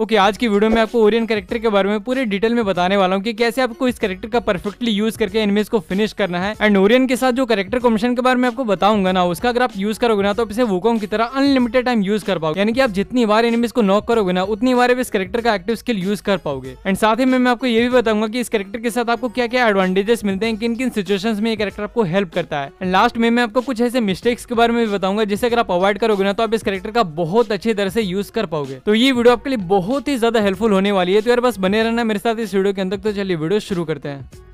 okay okay, आज की video में आपको ओरियन करेक्टर के बारे में पूरे डिटेल में बताने वाला हूँ कि कैसे आपको इस करेक्टर का परफेक्टली यूज करके एनिमीज को फिनिश करना है एंड ओरियन के साथ जो करेक्टर कॉम्बिनेशन के बारे में आपको बताऊंगा ना उसका अगर आप यूज करोगे ना तो इसे वुकोंग की तरह अनलिमिटेड टाइम यूज कर पाओगे यानी कि आप जितनी बार एनिमीज को नॉक करोगे ना उतनी बार इस करेक्टर का एक्टिव स्किल यूज कर पाओगे एंड साथ ही में मैं आपको ये भी बताऊंगा की इस करेक्टर के साथ आपको क्या क्या एडवांटेजेस मिलते हैं किन किन सिचुएशन में ये करेक्टर आपको हेल्प करता है एंड लास्ट में मैं आपको कुछ ऐसे मिस्टेक्स के बारे में भी बताऊंगा जिसे अगर आप अवॉइड करोगे ना तो आप इस करेक्टर का बहुत अच्छी तरह से यूज कर पाओगे तो ये वीडियो आपके लिए बहुत बहुत ही ज़्यादा हेल्पफुल होने वाली है तो यार बस बने रहना मेरे साथ इस वीडियो के अंदर तो चलिए वीडियो शुरू करते हैं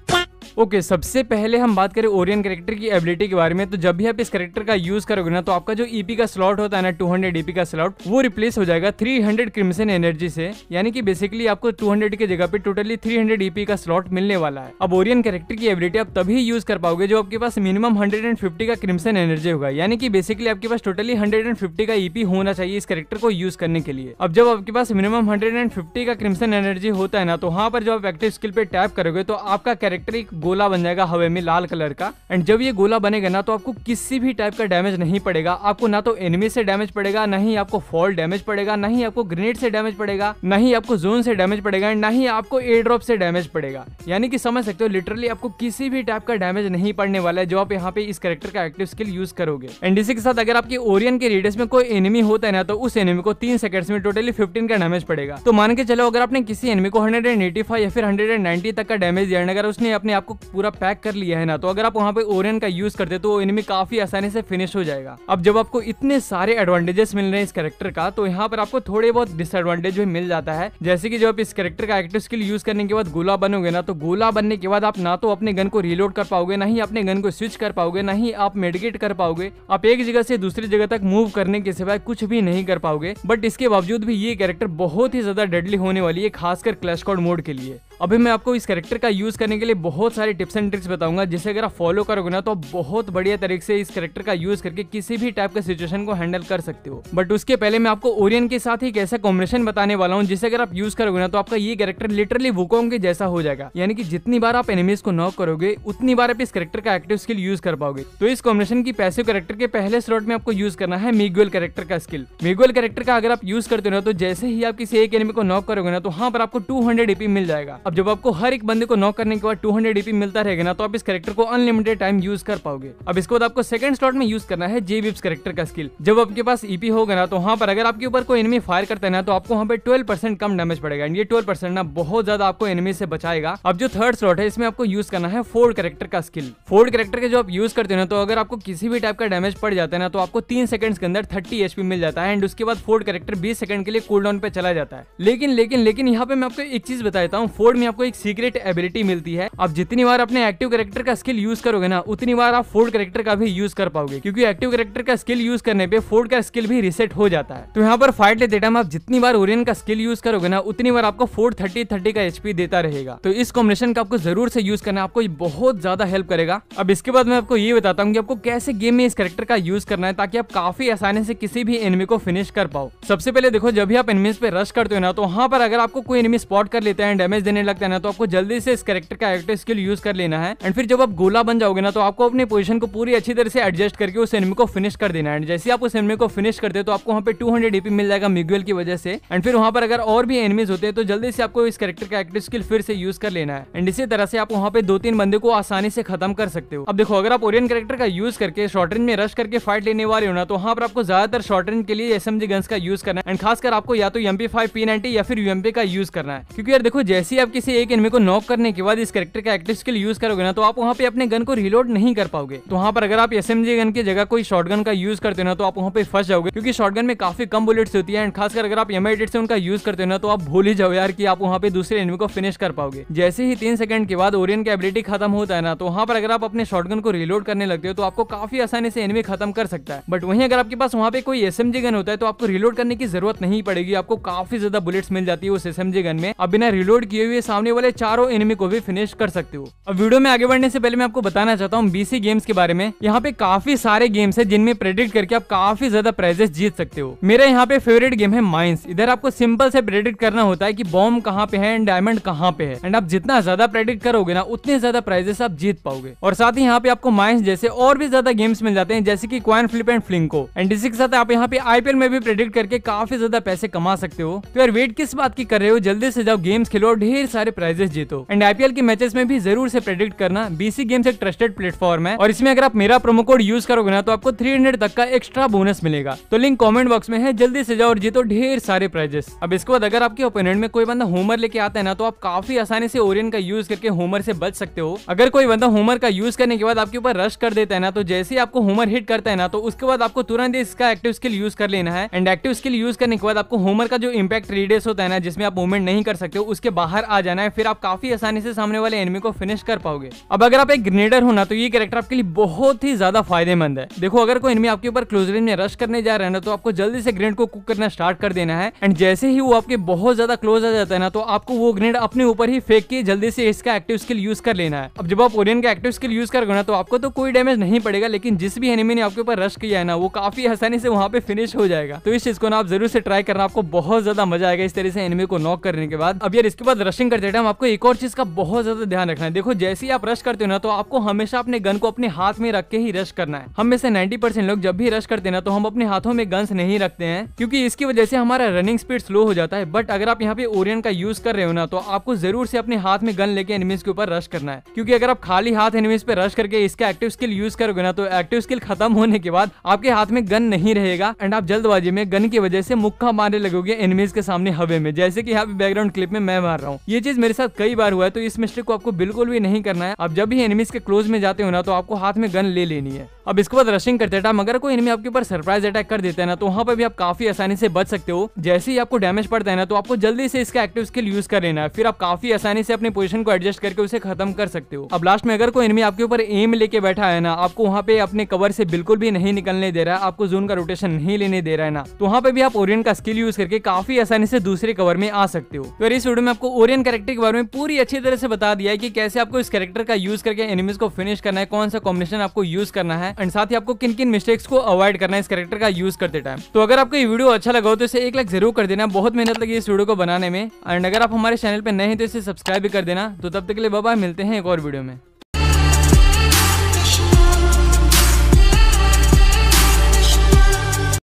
ओके okay, सबसे पहले हम बात करें ओरियन करेक्टर की एबिलिटी के बारे में तो जब भी आप इस करेक्टर का यूज करोगे ना तो आपका जो ईपी e का स्लॉट होता है ना टू हंड्रेड ईपी का स्लॉट वो रिप्लेस हो जाएगा थ्री हंड्रेड क्रिमसन एनर्जी से यानी कि बेसिकली आपको 200 की जगह पे टोटली 300 ईपी का स्लॉट मिलने वाला है अब ओरियन कैरेक्टर की एबिलिटी आप तभी यूज कर पाओगे जो आपके पास मिनिमम हंड्रेड एंड फिफ्टी का क्रिमसन एनर्जी होगा यानी कि बेसिकली आपके पास टोटली हंड्रेड एंड फिफ्टी का ईपी e होना चाहिए इस करेक्टर को यूज करने के लिए अब जब आपके पास मिनिमम हंड्रेड एंड फिफ्टी का क्रिमसन एनर्जी होता है ना तो वहाँ पर जब आप एक्टिव स्किल पे टैप करोगे तो आपका कैरेक्टर एक गोला बन जाएगा हवे में लाल कलर का एंड जब ये गोला बनेगा ना तो आपको किसी भी टाइप का डैमेज नहीं पड़ेगा आपको ना तो एनिमी से डैमेज पड़ेगा ना ही आपको फॉल डैमेज पड़ेगा ना ही आपको ग्रेनेड से डैमेज पड़ेगा ना ही आपको जोन से डैमेज पड़ेगा एंड ना ही आपको एयर ड्रॉप से डैमेज पड़ेगा यानी कि समझ सकते हो लिटरली आपको किसी भी टाइप का डैमेज नहीं पड़ने वाला है जो आप यहाँ पे इस करेक्टर का एक्टिव स्किल यूज करोगे एंड इसी के साथ अगर आपकी ओरियन के रेडियस में कोई एनिमी होता है ना तो उस एनिमी को तीन सेकंड्स में टोटली फिफ्टीन का डैमेज पड़ेगा तो मान के चलो अगर आपने किसी एनिमी को हंड्रेड या फिर हंड्रेड तक का डैमेज दिया अगर उसने अपने आपको आपको पूरा पैक कर लिया है ना तो अगर आप वहाँ पे ओरियन का यूज करते तो एनिमी काफी आसानी से फिनिश हो जाएगा अब जब आपको इतने सारे एडवांटेजेस मिल रहे हैं इस करेक्टर का तो यहाँ पर आपको थोड़े बहुत डिसएडवांटेज भी मिल जाता है जैसे कि जब आप इस करेक्टर का एक्टिव स्किल यूज करने के बाद गोला बनोगे ना तो गोला बनने के बाद आप ना तो अपने गन को रिलोड कर पाओगे ना ही अपने गन को स्विच कर पाओगे ना ही आप मेडिकेट कर पाओगे आप एक जगह से दूसरी जगह तक मूव करने के सिवाय कुछ भी नहीं कर पाओगे बट इसके बावजूद भी ये कैरेक्टर बहुत ही ज्यादा डेडली होने वाली है खासकर क्लैश कॉड मोड के लिए अभी मैं आपको इस कैरेक्टर का यूज़ करने के लिए बहुत सारे टिप्स एंड ट्रिक्स बताऊंगा जिसे अगर आप फॉलो करोगे ना तो आप बहुत बढ़िया तरीके से इस कैरेक्टर का यूज़ करके किसी भी टाइप का सिचुएशन को हैंडल कर सकते हो बट उसके पहले मैं आपको ओरियन के साथ ही एक ऐसा कॉम्बिनेशन बताने वाला हूँ जिसे अगर आप यूज़ करोगे ना तो आपका ये कैरेक्टर लिटरली वुकोंग के जैसा हो जाएगा यानी कि जितनी बार आप एनिमीज को नॉक करोगे उतनी बार आप इस कैरेक्टर का एक्टिव स्किल यूज कर पाओगे तो इस कॉम्बिनेशन की पैसिव कैरेक्टर के पहले स्लॉट में आपको यूज करना है मिगुअल कैरेक्टर का स्किल मिगुअल कैरेक्टर का अगर आप यूज करते हो ना तो जैसे ही आप किसी एक एनिमी को नॉक करोगे ना तो वहाँ पर आपको टू हंड्रेड मिल जाएगा अब जब आपको हर एक बंदे को नॉक करने के बाद टू हंड्रेड मिलता रहेगा ना तो आप इस करेक्टर को अनलिमिटेड टाइम यूज कर पाओगे अब इसके बाद आपको सेकंड स्लॉट में यूज करना है जे विप्स करेक्टर का स्किल जब आपके पास ईपी e होगा ना तो वहाँ पर अगर आपके ऊपर कोई एनमी फायर करता है ना तो आपको वहाँ पे ट्वेल्व परसेंट कम डैमेज पड़ेगा ये ट्वेल्व परसेंट ना बहुत ज्यादा आपको एनमी से बचाएगा अब जो थर्ड स्लॉट है इसमें आपको यूज करना है फोर्ड करेक्टर का स्किल फोर्ड करेक्टर के जो आप यूज करते हो ना तो अगर आपको किसी भी टाइप का डैमेज पड़ जाता है ना तो आपको तीन सेकंड के अंदर थर्टी एच मिल जाता है एंड उसके बाद फोर्ड करेक्टर बीस सेकंड के लिए कूल डाउन पे चला जाता है लेकिन लेकिन लेकिन यहाँ पे मैं आपको एक चीज बताता हूँ फोर्ड बोर्ड में आपको एक सीक्रेट एबिलिटी मिलती है आप जितनी बार अपने एक्टिव करेक्टर का स्किल यूज करोगे ना उतनी बार आप फोर्ड करेक्टर का भी यूज कर पाओगे क्योंकि एक्टिव करेक्टर का स्किल यूज करने पे फोर्ड का स्किल भी रिसेट हो जाता है तो यहाँ पर फाइट लेते टाइम आप जितनी बार ओरियन का स्किल यूज करोगे ना उतनी बार आपको फोर्ड थर्टी थर्टी का एचपी देता रहेगा तो इस कॉम्बिनेशन का आपको जरूर से यूज करना आपको बहुत ज्यादा हेल्प करेगा अब इसके बाद मैं आपको ये बताता हूँ कि आपको कैसे गेम में इस करेक्टर का यूज करना है ताकि आप काफी आसानी से किसी भी एनिमी को फिनिश कर पाओ सबसे पहले देखो जब भी आप एनिमीज पे रश करते हो ना तो वहाँ पर अगर आपको कोई एनिमी स्पॉट कर लेते हैं डैमेज देने करने लगता है ना तो आपको जल्दी से इस करेक्टर का एक्टर स्किल यूज कर लेना है एंड फिर जब आप गोला बन जाओगे ना तो आपको अपनी पोजिशन को पूरी अच्छी तरह से एडजस्ट करके उस एनमी को फिनिश कर देना एंड जैसे आप उस एनमी को फिनिश करते हो तो आपको वहाँ पे टू हंड्रेड एपी मिल जाएगा मिगुअल की वजह से एंड फिर वहाँ पर अगर और भी एनमीज होते हैं तो जल्दी से आपको इस करेक्टर का एक्टिव स्किल फिर से यूज कर लेना है एंड इसी तरह से आप वहाँ पे दो तीन बंदे को आसानी से खत्म कर सकते हो अब देखो अगर आप ओरियन करेक्टर का यूज करके शॉर्ट रेंज में रश करके फाइट लेने वाले हो ना तो वहाँ पर आपको ज्यादातर शॉर्ट रेंज के लिए एस एम जी गन्स का यूज करना है एंड खासकर आपको या तो एम पी नाइनटी या फिर यूएमपी का यूज करना है क्योंकि यार देखो जैसे ही आप किसी एक एनमी को नॉक करने के बाद इस करेक्टर का एक्टिव स्किल यूज करोगे ना तो आप वहाँ पे अपने गन को रिलोड नहीं कर पाओगे तो वहाँ पर अगर आप एस गन की जगह कोई शॉर्ट का यूज करते ना तो आप वहाँ पे फंस जाओगे क्योंकि शॉर्ट में काफी कम बुलेट्स होती है एंड खासकर अगर आप एम से उनका यूज करते हो ना तो आप भूल ही जाओ यार की आप वहाँ पे दूसरे एनमी को फिनिश कर पाओगे जैसे ही तीन सेकंड के बाद ओरियन की एबिलिटी खत्म होता है ना तो वहाँ पर अगर आप अपने गन को रिलोड करने लगते हो तो आपको काफी आसानी से एनमी खत्म कर सकता है बट वहीं अगर आपके पास वहाँ पे कोई एस गन होता है तो आपको रिलोड करने की जरूरत नहीं पड़ेगी आपको काफी ज्यादा बुलेट्स मिल जाती है उस एस गन में अब बिना रिलोड किए हुए सामने वाले चारों एनिमी को भी फिनिश कर सकते हो अब वीडियो में आगे बढ़ने से पहले मैं आपको बताना चाहता हूँ बीसी गेम्स के बारे में यहाँ पे काफी सारे गेम्स है जिनमें प्रेडिक्ट करके आप काफी ज्यादा प्राइजेस जीत सकते हो मेरा यहाँ पे फेवरेट गेम है माइंस इधर आपको सिंपल से प्रेडिक्ट करना होता है की बॉम्ब कहाँ पे है एंड डायमंड कहाँ पे है एंड आप जितना ज्यादा प्रेडिक्ट करोगे ना उतने ज्यादा प्राइजेस आप जीत पाओगे और साथ ही यहाँ पे आपको माइंस जैसे और भी ज्यादा गेम्स मिल जाते हैं जैसे की coin flip and fling and इसी के साथ आप यहाँ पे आईपीएल में भी प्रेडिक्ट करके काफी ज्यादा पैसे कमा सकते हो तो यार वेट किस बात की कर रहे हो जल्दी से जाओ गेम्स खेलो और ढेर सारे प्राइजेस जीतो एंड आईपीएल के मैचेस में भी जरूर से प्रेडिक्ट करना बीसी गेम्स एक ट्रस्टेड प्लेटफॉर्म है और इसमें अगर आप मेरा प्रोमो कोड यूज करोगे ना तो आपको 300 तक का एक्स्ट्रा बोनस मिलेगा तो लिंक कॉमेंट बॉक्स में है जल्दी से जाओ और जीतो ढेर सारे प्राइजेस अब इसके बाद अगर आपके ओपोनेंट में कोई बंदा होमर लेके आता है ना तो आप काफी आसानी से ओरियन का यूज करके होमर से बच सकते हो अगर कोई बंदा होमर का यूज करने के बाद आपके ऊपर रश कर देता है ना तो जैसे ही आपको होमर हिट करता है ना तो उसके बाद आपको तुरंत इसका एक्टिव स्किल यूज कर लेना है एंड एक्टिव स्किल यूज करने के बाद आपको होमर का जो इम्पैक्ट रिडेस होता है ना जिसमें आप मूवमेंट नहीं कर सकते हो उसके बाहर आ आ जाना है फिर आप काफी आसानी से सामने वाले एनमी को फिनिश कर पाओगे अब अगर आप एक ग्रेनेडर हो ना तो ये कैरेक्टर आपके लिए बहुत ही ज्यादा फायदेमंद है देखो अगर कोई एनमी आपके ऊपर क्लोज रेंज में रश करने जा रहा है ना तो आपको जल्दी से ग्रेनेड को कुक करना स्टार्ट कर देना है एंड जैसे ही वो आपके बहुत ज्यादा क्लोज आ जाता है ना तो आपको वो ग्रेनेड अपने ऊपर ही फेंक के जल्दी से इसका एक्टिव स्किल यूज कर लेना है अब जब आप ओरियन का एक्टिव स्किल यूज करोगे ना तो आपको तो कोई डैमेज नहीं पड़ेगा लेकिन जिस भी एनिमी ने आपके ऊपर रश किया है ना वो काफी आसानी से वहाँ पे फिनिश हो जाएगा तो इस चीज को ना आप जरूर से ट्राई करना आपको बहुत ज्यादा मजा आएगा इस तरह से एनिमी को नॉक करने के बाद अब यार इसके बाद रशिंग करते टाइम आपको एक और चीज का बहुत ज्यादा ध्यान रखना है देखो जैसे ही आप रश करते हो ना तो आपको हमेशा अपने गन को अपने हाथ में रख के ही रश करना है हम में से 90 परसेंट लोग जब भी रश करते हैं ना तो हम अपने हाथों में गन्स नहीं रखते हैं क्योंकि इसकी वजह से हमारा रनिंग स्पीड स्लो हो जाता है बट अगर आप यहाँ पे ओरियन का यूज कर रहे हो ना तो आपको जरूर से अपने हाथ में गन लेके एनिमीज के ऊपर रश करना है क्योंकि अगर आप खाली हाथ एनिमीज पे रश करके इसका एक्टिव स्किल यूज करोगे ना तो एक्टिव स्किल खत्म होने के बाद आपके हाथ में गन नहीं रहेगा एंड आप जल्दबाजी में गन की वजह से मुक्का मारने लगोगे एनिमीज के सामने हवे में जैसे की यहाँ पे बैकग्राउंड क्लिप में मैं मार रहा हूँ ये चीज मेरे साथ कई बार हुआ है तो इस मिस्टेक को आपको बिल्कुल भी नहीं करना है अब जब भी एनिमीज के क्लोज में जाते हो ना तो आपको हाथ में गन ले लेनी है अब इसके बाद रशिंग करते टाइम अगर कोई एनिमी आपके ऊपर सरप्राइज अटैक कर देता है ना तो वहाँ पर भी आप काफी आसानी से बच सकते हो जैसे ही आपको डैमेज पड़ता है ना तो आपको जल्दी से इसका एक्टिव स्किल यूज कर लेना है फिर आप काफी आसानी से अपने पोजिशन को एडजस्ट करके उसे खत्म कर सकते हो अब लास्ट में अगर कोई एनिमी आपके ऊपर एम लेके बैठा है ना आपको वहाँ पे अपने कवर से बिल्कुल भी नहीं निकलने दे रहा है आपको जोन का रोटेशन नहीं लेने दे रहा है ना तो वहाँ पे भी आप ओरियन का स्किल यूज करके काफी आसानी से दूसरे कवर में आ सकते हो तो इस वीडियो में आपको ओरियन का कैरेक्टर के बारे में पूरी अच्छी तरह से बता दिया है कि कैसे आपको इस कैरेक्टर का यूज करके एनिमीज को फिनिश करना है कौन सा कॉम्बिनेशन आपको यूज करना है एंड साथ ही आपको किन किन मिस्टेक्स को अवॉइड करना है इस कैरेक्टर का यूज करते टाइम तो अगर आपको ये वीडियो अच्छा लगा हो तो इसे एक लाख जरूर कर देना बहुत मेहनत लगी इस वीडियो को बनाने में एंड अगर आप हमारे चैनल पर नए हैं तो इसे सब्सक्राइब भी कर देना तो तब तक के लिए बाबा मिलते हैं एक और वीडियो में